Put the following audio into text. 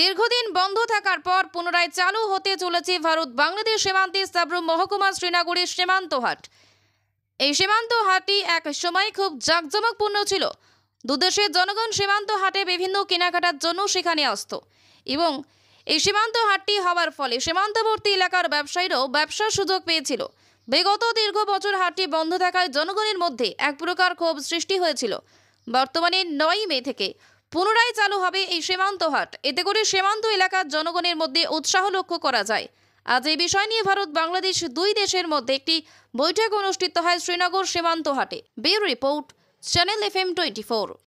দীর্ঘদিন বন্ধ থাকার পর পুনরায় চালু হতে চলেছে ভারত বাংলাদেশ সীমান্তে সাবরুম মহকুমা শ্রীনগরের সীমান্ত হাট এই সীমান্ত হাটটি এক সময় খুব জাঁকজমকপূর্ণ ছিল দুদেশের জনগণ সীমান্ত হাটে বিভিন্ন কেনাকাটার জন্য সেখানে আসত এবং এই সীমান্ত হাটটি হওয়ার ফলে সীমান্তবর্তী এলাকার ব্যবসায়ীরাও ব্যবসার সুযোগ পেয়েছিল বিগত দীর্ঘ বছর হাটটি বন্ধ থাকায় জনগণের মধ্যে এক প্রকার ক্ষোভ সৃষ্টি হয়েছিল বর্তমানে নয় মে থেকে পুনরায় চালু হবে এই সীমান্ত হাট এতে করে সীমান্ত এলাকার জনগণের মধ্যে উৎসাহ লক্ষ্য করা যায় আজ এই বিষয় নিয়ে ভারত বাংলাদেশ দুই দেশের মধ্যে একটি বৈঠক অনুষ্ঠিত হয় শ্রীনগর সীমান্ত হাটে bureau report channel F M twenty